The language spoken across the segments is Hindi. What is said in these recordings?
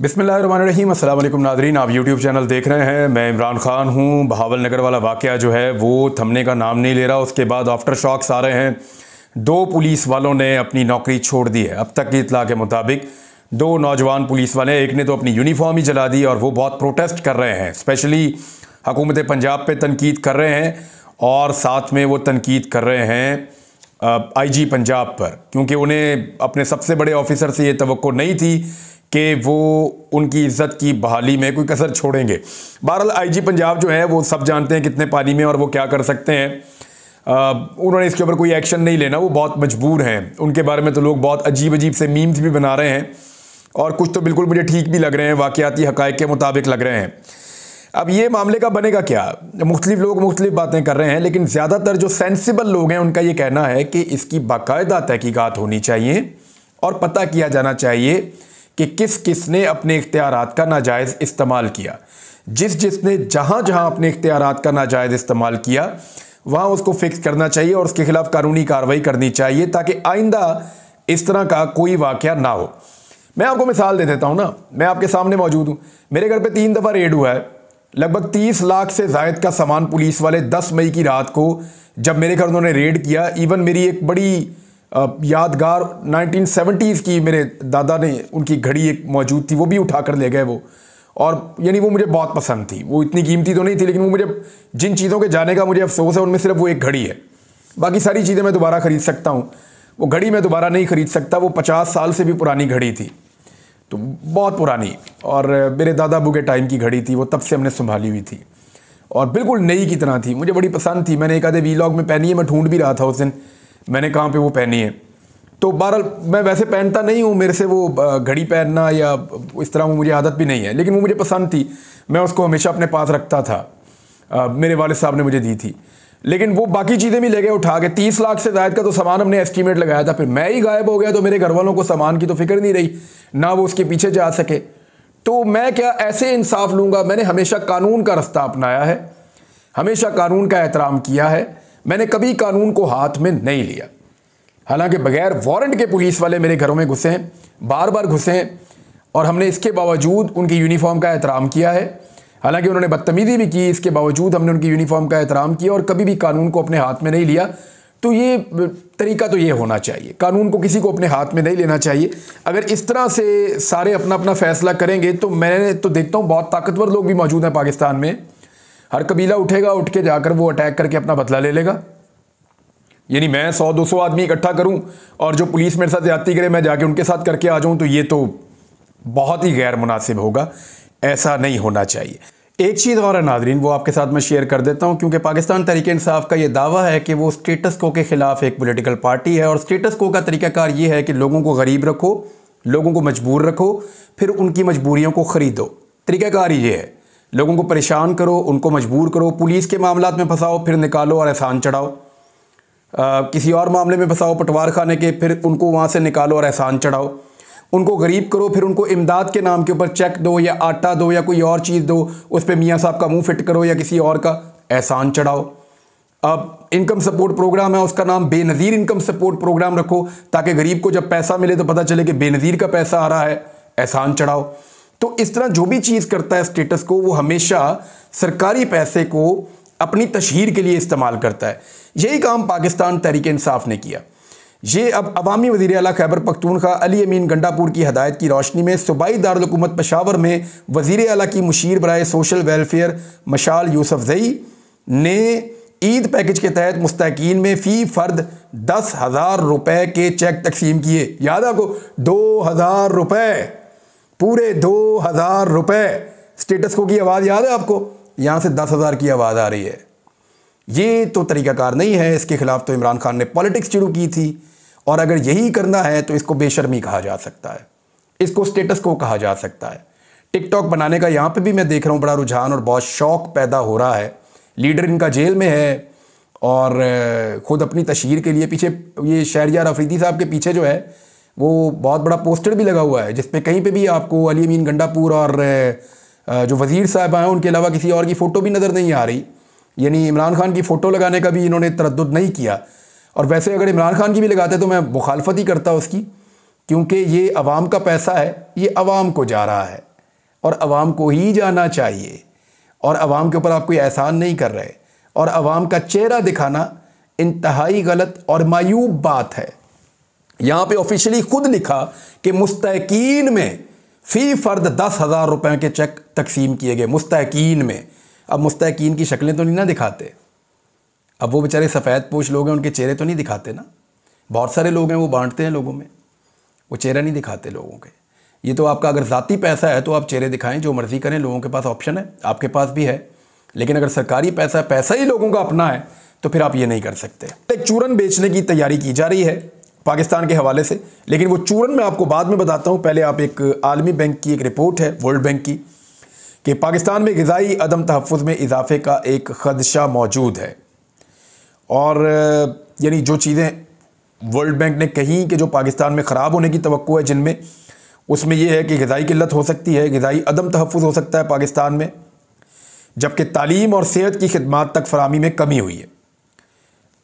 बिसमीम अल्लाम नादरीन आप YouTube चैनल देख रहे हैं मैं इमरान ख़ान हूँ बहावल नगर वाला वाक़ जो है वो थमने का नाम नहीं ले रहा उसके बाद आफ्टर शॉक्स आ रहे हैं दो पुलिस वालों ने अपनी नौकरी छोड़ दी है अब तक की इतला के मुताबिक दो नौजवान पुलिस वाले एक ने तो अपनी यूनिफॉर्म ही जला दी और वो बहुत प्रोटेस्ट कर रहे हैं स्पेशली हकूमत पंजाब पर तनकीद कर रहे हैं और साथ में वो तनकीद कर रहे हैं आई जी पंजाब पर क्योंकि उन्हें अपने सबसे बड़े ऑफिसर से ये तो नहीं थी कि वो उनकी इज्जत की बहाली में कोई कसर छोड़ेंगे बहरहाल आईजी पंजाब जो है वो सब जानते हैं कितने पानी में और वो क्या कर सकते हैं उन्होंने इसके ऊपर कोई एक्शन नहीं लेना वो बहुत मजबूर हैं उनके बारे में तो लोग बहुत अजीब अजीब से मीम्स भी बना रहे हैं और कुछ तो बिल्कुल मुझे ठीक भी लग रहे हैं वाकियाती हक़ के मुताबिक लग रहे हैं अब ये मामले का बनेगा क्या मुख्तलिफ लोग मुख्तलिफ बातें कर रहे हैं लेकिन ज़्यादातर जो सेंसिबल लोग हैं उनका ये कहना है कि इसकी बाकायदा तहकीक़ात होनी चाहिए और पता किया जाना चाहिए कि किस किस ने अपने इख्तियार का नाजायज़ इस्तेमाल किया जिस जिसने जहाँ जहाँ अपने इख्तियार का नाजायज़ इस्तेमाल किया वहाँ उसको फिक्स करना चाहिए और उसके खिलाफ कानूनी कार्रवाई करनी चाहिए ताकि आइंदा इस तरह का कोई वाक़ ना हो मैं आपको मिसाल दे देता हूँ ना मैं आपके सामने मौजूद हूँ मेरे घर पर तीन दफ़ा रेड हुआ है लगभग तीस लाख से जायद का सामान पुलिस वाले दस मई की रात को जब मेरे घर उन्होंने रेड किया इवन मेरी एक बड़ी यादगार 1970s की मेरे दादा ने उनकी घड़ी एक मौजूद थी वो भी उठा कर ले गए वो और यानी वो मुझे बहुत पसंद थी वो इतनी कीमती तो नहीं थी लेकिन वो मुझे जिन चीज़ों के जाने का मुझे अफसोस है उनमें सिर्फ वो एक घड़ी है बाकी सारी चीज़ें मैं दोबारा ख़रीद सकता हूँ वो घड़ी मैं दोबारा नहीं ख़रीद सकता वो पचास साल से भी पुरानी घड़ी थी तो बहुत पुरानी और मेरे दादा बू के टाइम की घड़ी थी वो तब से हमने संभाली हुई थी और बिल्कुल नई की तरह थी मुझे बड़ी पसंद थी मैंने एक आधे वी में पहनी है मैं ढूंढ भी रहा था उस दिन मैंने कहाँ पे वो पहनी है तो बहरहाल मैं वैसे पहनता नहीं हूँ मेरे से वो घड़ी पहनना या इस तरह वो मुझे आदत भी नहीं है लेकिन वो मुझे पसंद थी मैं उसको हमेशा अपने पास रखता था आ, मेरे वाले साहब ने मुझे दी थी लेकिन वो बाकी चीज़ें भी ले गए उठा के तीस लाख से जायद का तो सामान हमने एस्टीमेट लगाया था फिर मैं ही गायब हो गया तो मेरे घर वालों को सामान की तो फिक्र नहीं रही ना वो उसके पीछे जा सके तो मैं क्या ऐसे इंसाफ लूँगा मैंने हमेशा कानून का रास्ता अपनाया है हमेशा कानून का एहतराम किया है मैंने कभी कानून को हाथ में नहीं लिया हालांकि बगैर वारंट के पुलिस वाले मेरे घरों में घुसे हैं बार बार घुसे हैं और हमने इसके बावजूद उनकी यूनिफॉर्म का एहतराम किया है हालांकि उन्होंने बदतमीज़ी भी की इसके बावजूद हमने उनकी यूनिफॉर्म का एहतराम किया और कभी भी कानून को अपने हाथ में नहीं लिया तो ये तरीका तो ये होना चाहिए कानून को किसी को अपने हाथ में नहीं लेना चाहिए अगर इस तरह से सारे अपना अपना फैसला करेंगे तो मैंने तो देखता हूँ बहुत ताकतवर लोग भी मौजूद हैं पाकिस्तान में हर कबीला उठेगा उठ के जाकर वो अटैक करके अपना बदला ले लेगा यानी मैं सौ दो सौ आदमी इकट्ठा करूं और जो पुलिस मेरे साथ जाती करे मैं जाके उनके साथ करके आ जाऊं तो ये तो बहुत ही गैर मुनासिब होगा ऐसा नहीं होना चाहिए एक चीज़ और है वो आपके साथ मैं शेयर कर देता हूँ क्योंकि पाकिस्तान तरीके इंसाफ का ये दावा है कि वो स्टेटस को के ख़िलाफ़ एक पोलिटिकल पार्टी है और स्टेटस को का तरीक़ाकार ये है कि लोगों को गरीब रखो लोगों को मजबूर रखो फिर उनकी मजबूरियों को ख़रीदो तरीक़ाकार ये है लोगों को परेशान करो उनको मजबूर करो पुलिस के मामला में फंसाओ फिर निकालो और एहसान चढ़ाओ किसी और मामले में फंसाओ पटवार खाने के फिर उनको वहाँ से निकालो और एहसान चढ़ाओ उनको गरीब करो फिर उनको इमदाद के नाम के ऊपर चेक दो या आटा दो या कोई और चीज़ दो उस पर मियाँ साहब का मुंह फिट करो या किसी और का एहसान चढ़ाओ अब इनकम सपोर्ट प्रोग्राम है उसका नाम बेनज़ीर इनकम सपोर्ट प्रोग्राम रखो ताकि गरीब को जब पैसा मिले तो पता चले कि बेनज़ीर का पैसा आ रहा है एहसान चढ़ाओ तो इस तरह जो भी चीज़ करता है स्टेटस को वो हमेशा सरकारी पैसे को अपनी तशहर के लिए इस्तेमाल करता है यही काम पाकिस्तान तहरीक इंसाफ ने किया ये अब अवामी वजी अला खैबर पख्तूनखा अली अमीन गंडापुर की हदायत की रोशनी में सूबाई दारकूमत पशावर में वजीर अला की मुशीर बरए सोशल वेलफेयर मशाल यूसफ जई ने ईद पैकेज के तहत मुस्तकिन में फ़ी फ़र्द दस हज़ार रुपये के चेक तकसीम किए याद आपको दो हज़ार रुपये पूरे दो हज़ार रुपये स्टेटस को की आवाज़ याद है आपको यहाँ से दस हज़ार की आवाज़ आ रही है ये तो तरीकाकार नहीं है इसके खिलाफ तो इमरान खान ने पॉलिटिक्स शुरू की थी और अगर यही करना है तो इसको बेशर्मी कहा जा सकता है इसको स्टेटस को कहा जा सकता है टिकटॉक बनाने का यहाँ पे भी मैं देख रहा हूँ बड़ा रुझान और बहुत शौक पैदा हो रहा है लीडर इनका जेल में है और ख़ुद अपनी तशहर के लिए पीछे ये शहरियार अफरीदी साहब के पीछे जो है वो बहुत बड़ा पोस्टर भी लगा हुआ है जिसमें कहीं पे भी आपको अली अमीन गंडापुर और जो वज़ीर साहब हैं उनके अलावा किसी और की फ़ोटो भी नज़र नहीं आ रही यानी इमरान खान की फ़ोटो लगाने का भी इन्होंने तरद नहीं किया और वैसे अगर इमरान खान की भी लगाते तो मैं मुखालफत ही करता उसकी क्योंकि ये आवाम का पैसा है ये आवाम को जा रहा है और आवाम को ही जाना चाहिए और आवाम के ऊपर आप कोई एहसान नहीं कर रहे और आवाम का चेहरा दिखाना इंतहाई गलत और मायूब बात है यहां पे ऑफिशियली खुद लिखा कि मुस्तकिन में फी फर्द दस हज़ार रुपये के चेक तकसीम किए गए मुस्तकिन में अब मुस्तकिन की शक्लें तो नहीं ना दिखाते अब वो बेचारे सफ़ेद पोश लोग हैं उनके चेहरे तो नहीं दिखाते ना बहुत सारे लोग हैं वो बांटते हैं लोगों में वो चेहरा नहीं दिखाते लोगों के ये तो आपका अगर ज़ाती पैसा है तो आप चेहरे दिखाएं जो मर्ज़ी करें लोगों के पास ऑप्शन है आपके पास भी है लेकिन अगर सरकारी पैसा पैसा ही लोगों का अपना है तो फिर आप ये नहीं कर सकते चूरन बेचने की तैयारी की जा रही है पाकिस्तान के हवाले से लेकिन वो चूरन मैं आपको बाद में बताता हूँ पहले आप एक आलमी बैंक की एक रिपोर्ट है वर्ल्ड बैंक की कि पाकिस्तान में गज़ाई अदम तहफ़ में इजाफे का एक खदशा मौजूद है और यानी जो चीज़ें वर्ल्ड बैंक ने कहीं कि जो पाकिस्तान में ख़राब होने की तो है जिनमें उसमें यह है कि गज़ाई किल्लत हो सकती है गज़ाई अदम तहफ़ हो सकता है पाकिस्तान में जबकि तालीम और सेहत की खदमात तक फरहमी में कमी हुई है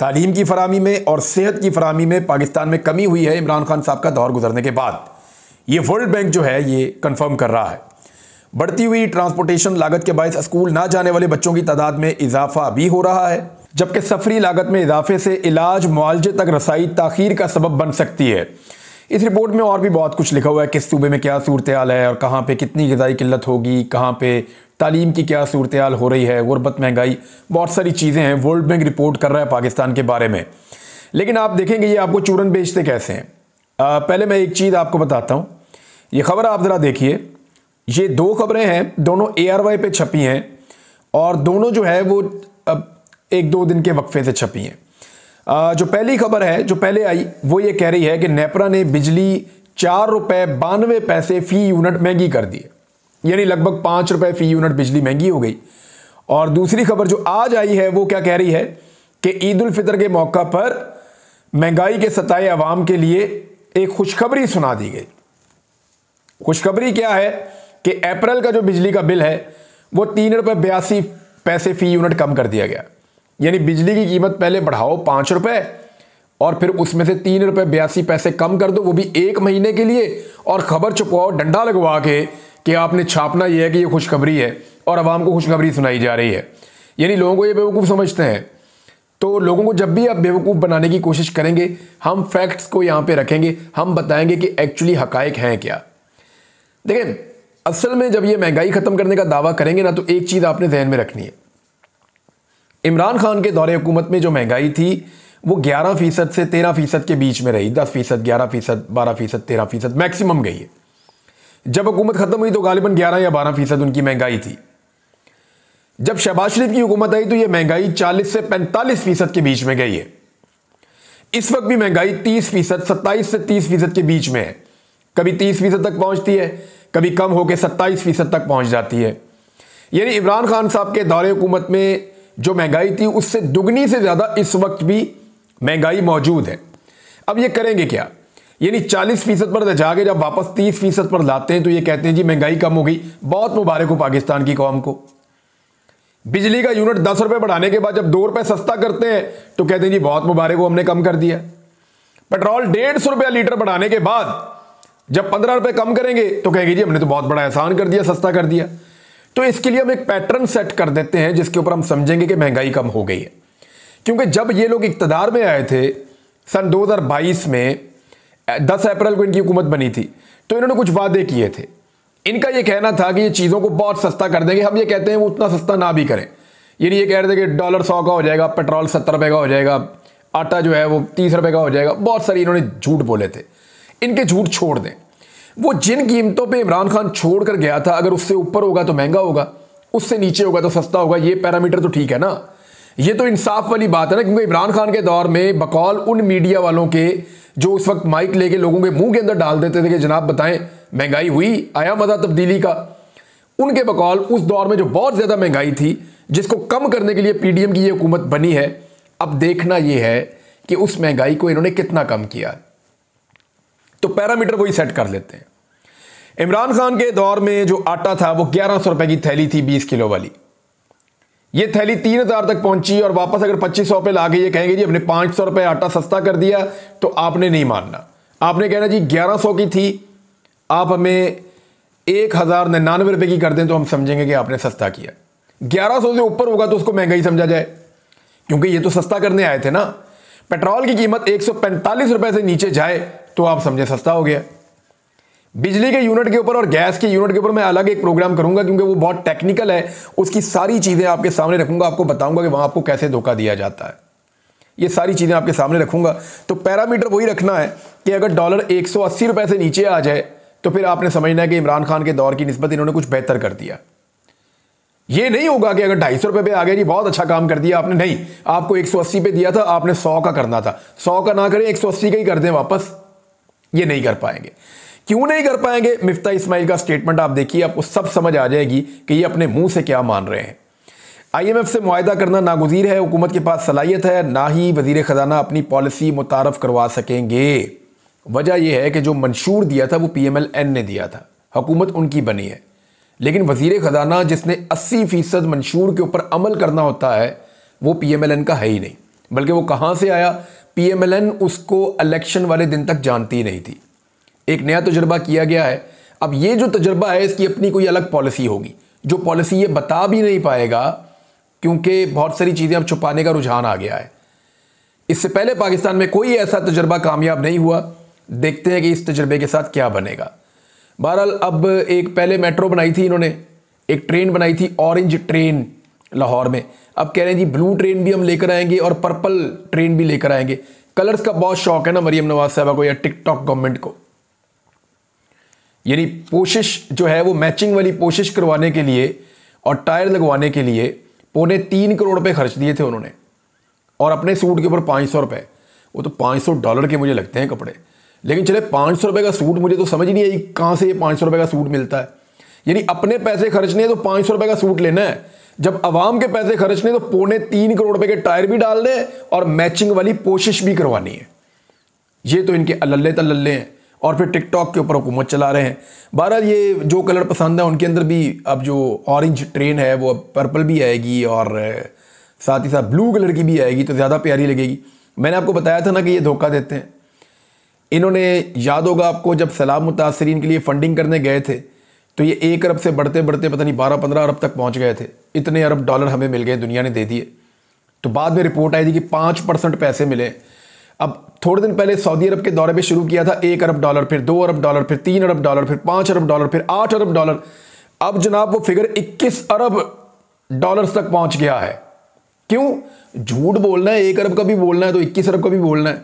तालीम की फरहमी में और सेहत की फरहमी में पाकिस्तान में कमी हुई है इमरान खान साहब का दौर गुजरने के बाद ये वर्ल्ड बैंक जो है ये कन्फर्म कर रहा है बढ़ती हुई ट्रांसपोर्टेशन लागत के बायस स्कूल ना जाने वाले बच्चों की तादाद में इजाफा भी हो रहा है जबकि सफरी लागत में इजाफे से इलाज मुआवजे तक रसाई ताखिर का सबब बन सकती है इस रिपोर्ट में और भी बहुत कुछ लिखा हुआ है किस सूबे में क्या सूरत हाल है और कहाँ पर कितनी गजाई किल्लत होगी कहाँ पर तालीम की क्या सूरत हाल हो रही है गुरबत महंगाई बहुत सारी चीज़ें हैं वर्ल्ड बैंक रिपोर्ट कर रहा है पाकिस्तान के बारे में लेकिन आप देखेंगे ये आपको चूरन बेचते कैसे हैं आ, पहले मैं एक चीज़ आपको बताता हूँ ये खबर आप ज़रा देखिए ये दो खबरें हैं दोनों ए आर वाई पर छपी हैं और दोनों जो है वो अब एक दो दिन के वक्फे से छपी हैं जो पहली खबर है जो पहले आई वो ये कह रही है कि नेपरा ने बिजली चार रुपये बानवे पैसे फ़ी यूनिट महंगी कर दी यानी लगभग पाँच रुपये फी यूनिट बिजली महंगी हो गई और दूसरी खबर जो आज आई है वो क्या कह रही है कि ईद उल फितर के मौका पर महंगाई के सताए आवाम के लिए एक खुशखबरी सुना दी गई खुशखबरी क्या है कि अप्रैल का जो बिजली का बिल है वो तीन रुपये बयासी पैसे फ़ी यूनिट कम कर दिया गया यानी बिजली की कीमत पहले बढ़ाओ पाँच रुपये और फिर उसमें से तीन रुपये बयासी पैसे कम कर दो वो भी एक महीने के लिए और खबर छुपवाओ डंडा लगवा के कि आपने छापना यह है कि ये खुशखबरी है और आवाम को खुशखबरी सुनाई जा रही है यानी लोगों को ये बेवकूफ़ समझते हैं तो लोगों को जब भी आप बेवकूफ़ बनाने की कोशिश करेंगे हम फैक्ट्स को यहाँ पे रखेंगे हम बताएंगे कि एक्चुअली हकायक हैं क्या देखें असल में जब ये महंगाई ख़त्म करने का दावा करेंगे ना तो एक चीज़ आपने जहन में रखनी है इमरान खान के दौरे हुकूमत में जो महंगाई थी वो 11 फ़ीसद से 13 फ़ीसद के बीच में रही 10 फ़ीसद ग्यारह फ़ीसद बारह फ़ीसद तेरह फ़ीसद मैक्सिमम गई है जब हुकूमत ख़त्म हुई तो गालिबन ग्यारह या बारह फ़ीसद उनकी महंगाई थी जब शहबाज शरीफ की हुकूमत आई तो यह महंगाई चालीस से पैंतालीस फ़ीसद के बीच में गई है इस वक्त भी महंगाई तीस फ़ीसद सत्ताईस से तीस फ़ीसद के बीच में है कभी तीस फ़ीसद तक पहुंचती है कभी कम होकर सत्ताईस फ़ीसद तक पहुंच जाती है यानी इमरान खान साहब के दौरे हुकूमत में जो महंगाई थी उससे दुगनी से ज़्यादा इस वक्त भी महंगाई मौजूद है अब ये करेंगे क्या यानी चालीस फीसद पर जाके जब वापस तीस फीसद पर लाते हैं तो ये कहते हैं जी महंगाई कम हो गई बहुत मुबारक हो पाकिस्तान की कौम को बिजली का यूनिट दस रुपए बढ़ाने के बाद जब दो रुपए सस्ता करते हैं तो कहते हैं जी बहुत मुबारक हो हमने कम कर दिया पेट्रोल डेढ़ सौ रुपया लीटर बढ़ाने के बाद जब पंद्रह रुपए कम करेंगे तो कहेंगे जी हमने तो बहुत बड़ा एहसान कर दिया सस्ता कर दिया तो इसके लिए हम एक पैटर्न सेट कर देते हैं जिसके ऊपर हम समझेंगे कि महंगाई कम हो गई है क्योंकि जब ये लोग इकतदार में आए थे सन 2022 में दस अप्रैल को इनकी हुकूमत बनी थी तो इन्होंने कुछ वादे किए थे इनका यह कहना था कि ये चीज़ों को बहुत सस्ता कर देंगे हम ये कहते हैं वो उतना सस्ता ना भी करें यानी ये कह रहे थे कि डॉलर सौ का हो जाएगा पेट्रोल सत्तर रुपये का हो जाएगा आटा जो है वो तीस रुपये का हो जाएगा बहुत सारी इन्होंने झूठ बोले थे इनके झूठ छोड़ दें वो जिन कीमतों पे इमरान खान छोड़ कर गया था अगर उससे ऊपर होगा तो महंगा होगा उससे नीचे होगा तो सस्ता होगा ये पैरामीटर तो ठीक है ना ये तो इंसाफ वाली बात है ना क्योंकि इमरान खान के दौर में बकौल उन मीडिया वालों के जो उस वक्त माइक लेके लोगों के मुंह के अंदर डाल देते थे कि जनाब बताएं महंगाई हुई आया मदा तब्दीली का उनके बकौल उस दौर में जो बहुत ज़्यादा महंगाई थी जिसको कम करने के लिए पीडीएम की ये हुकूमत बनी है अब देखना ये है कि उस महंगाई को इन्होंने कितना कम किया तो पैरामीटर वही सेट कर लेते हैं इमरान खान के दौर में जो आटा था वो ग्यारह सौ रुपए की थैली थी बीस किलो वाली ये थैली तीन हजार तक पहुंची और वापस अगर पच्चीस सौ पे ला के ये कहेंगे जी हमने पांच सौ रुपए आटा सस्ता कर दिया तो आपने नहीं मानना आपने कहना जी ग्यारह सौ की थी आप हमें एक हजार निन्यानवे रुपए की कर दें तो हम समझेंगे कि आपने सस्ता किया ग्यारह सौ से ऊपर होगा तो उसको महंगाई समझा जाए क्योंकि ये तो सस्ता करने आए थे ना पेट्रोल की कीमत एक सौ पैंतालीस रुपए से नीचे जाए तो आप समझे सस्ता हो गया बिजली के यूनिट के ऊपर और गैस के यूनिट के ऊपर मैं अलग एक प्रोग्राम करूंगा क्योंकि वो बहुत टेक्निकल है उसकी सारी चीज़ें आपके सामने रखूंगा आपको बताऊंगा कि वहां आपको कैसे धोखा दिया जाता है ये सारी चीज़ें आपके सामने रखूंगा तो पैरामीटर वही रखना है कि अगर डॉलर एक रुपए से नीचे आ जाए तो फिर आपने समझना है कि इमरान खान के दौर की नस्बत इन्होंने कुछ बेहतर कर दिया ये नहीं होगा कि अगर ढाई सौ रुपये पे आ गया जी बहुत अच्छा काम कर दिया आपने नहीं आपको एक सौ अस्सी पे दिया था आपने सौ का करना था सौ का ना करें एक सौ अस्सी का ही कर दें वापस ये नहीं कर पाएंगे क्यों नहीं कर पाएंगे मिफ्ता इस्माइल का स्टेटमेंट आप देखिए आपको सब समझ आ जाएगी कि ये अपने मुंह से क्या मान रहे हैं आईएमएफ से मुआदा करना नागज़ीर है हुकूमत के पास सलाहियत है ना ही वजीर ख़जाना अपनी पॉलिसी मुतारफ़ करवा सकेंगे वजह यह है कि जो मंशूर दिया था वो पी एम एल एन ने दिया था हुकूमत उनकी बनी है लेकिन वजीर ख़जाना जिसने अस्सी फ़ीसद मंशूर के ऊपर अमल करना होता है वो पी एम एल एन का है ही नहीं बल्कि वो कहाँ से आया पी एम एल एन उसको इलेक्शन वाले दिन तक जानती नहीं थी एक नया तजर्बा किया गया है अब ये जो तजर्बा है इसकी अपनी कोई अलग पॉलिसी होगी जो पॉलिसी ये बता भी नहीं पाएगा क्योंकि बहुत सारी चीज़ें अब छुपाने का रुझान आ गया है इससे पहले पाकिस्तान में कोई ऐसा तजर्बा कामयाब नहीं हुआ देखते हैं कि इस तजर्बे के साथ क्या बनेगा बहरहाल अब एक पहले मेट्रो बनाई थी इन्होंने एक ट्रेन बनाई थी ऑरेंज ट्रेन लाहौर में अब कह रहे हैं जी ब्लू ट्रेन भी हम लेकर आएंगे और पर्पल ट्रेन भी लेकर आएंगे कलर्स का बहुत शौक है ना मरीम नवाज साहबा को या टिकटॉक गवर्नमेंट को यानी पोशिश जो है वो मैचिंग वाली पोशिश करवाने के लिए और टायर लगवाने के लिए पौने तीन करोड़ रुपये खर्च दिए थे उन्होंने और अपने सूट के ऊपर पाँच सौ रुपये वो तो पाँच सौ डॉलर के मुझे लगते हैं कपड़े लेकिन चले पाँच सौ रुपये का सूट मुझे तो समझ नहीं आई कहाँ से ये पाँच सौ रुपये का सूट मिलता है यानी अपने पैसे खर्चने हैं तो पाँच सौ रुपये का सूट लेना है जब आवाम के पैसे खर्चने तो पौने तीन करोड़ रुपये के टायर भी डालने और मैचिंग वाली कोशिश भी करवानी है ये तो इनके अल्ले तल्ले हैं और फिर टिकटॉक के ऊपर हुकूमत चला रहे हैं बहरहाल ये जो कलर पसंद है उनके अंदर भी अब जो ऑरेंज ट्रेन है वो अब पर्पल भी आएगी और साथ ही साथ ब्लू कलर की भी आएगी तो ज़्यादा प्यारी लगेगी मैंने आपको बताया था ना कि ये धोखा देते हैं इन्होंने याद होगा आपको जब सलाब मुतासरीन के लिए फ़ंडिंग करने गए थे तो ये एक अरब से बढ़ते बढ़ते पता नहीं बारह पंद्रह अरब तक पहुँच गए थे इतने अरब डॉलर हमें मिल गए दुनिया ने दे दिए तो बाद में रिपोर्ट आई थी कि पाँच परसेंट पैसे मिले अब थोड़े दिन पहले सऊदी अरब के दौरे पे शुरू किया था एक अरब डॉलर फिर दो अरब डॉलर फिर तीन अरब डॉलर फिर पांच अरब डॉलर फिर आठ अरब डॉलर अब जनाब वो फिगर इक्कीस अरब डॉलर्स तक पहुंच गया है क्यों झूठ बोलना है एक अरब का भी बोलना है तो इक्कीस अरब का भी बोलना है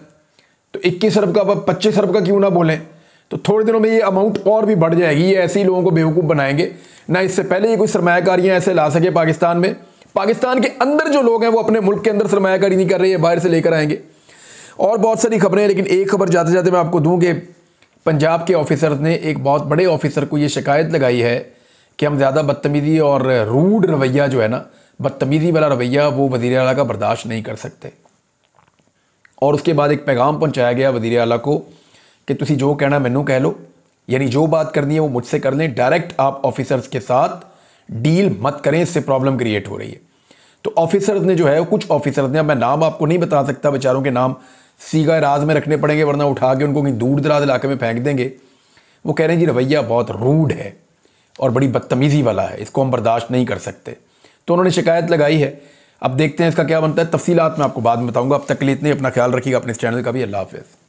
तो इक्कीस अरब का अब पच्चीस अरब का क्यों ना बोलें तो थोड़े दिनों में ये अमाउंट और भी बढ़ जाएगी ये ऐसे ही लोगों को बेवकूफ़ बनाएंगे ना इससे पहले ये कोई सरमाकारियां ऐसे ला सके पाकिस्तान में पाकिस्तान के अंदर जो लोग हैं वो अपने मुल्क के अंदर सरमाकारी नहीं कर रहे हैं बाहर से लेकर आएंगे और बहुत सारी खबरें हैं लेकिन एक खबर जाते जाते मैं आपको दूँ कि पंजाब के ऑफिसर ने एक बहुत बड़े ऑफिसर को ये शिकायत लगाई है कि हम ज़्यादा बदतमीज़ी और रूड रवैया जो है ना बदतमीज़ी वाला रवैया वो वज़ी अला का बर्दाश्त नहीं कर सकते और उसके बाद एक पैगाम पहुँचाया गया वज़ी अला को कि तुम जो कहना मैनू कह लो यानी जो बात करनी है वो मुझसे कर लें डायरेक्ट आप ऑफिसर्स के साथ डील मत करें इससे प्रॉब्लम क्रिएट हो रही है तो ऑफिसर्स ने जो है कुछ ऑफिसर्स ने अब मैं नाम आपको नहीं बता सकता बेचारों के नाम सीगा राज में रखने पड़ेंगे वरना उठा के उनको कहीं दूर दराज इलाके में फेंक देंगे वो कह रहे हैं जी रवैया बहुत रूढ़ है और बड़ी बदतमीज़ी वाला है इसको हम बर्दाश्त नहीं कर सकते तो उन्होंने शिकायत लगाई है अब देखते हैं इसका क्या बनता है तफसीत मैं आपको बाद में बताऊँगा अब तक के लिए इतने अपना ख्याल रखिएगा अपने इस चैनल का भी अल्लाह हाफिज़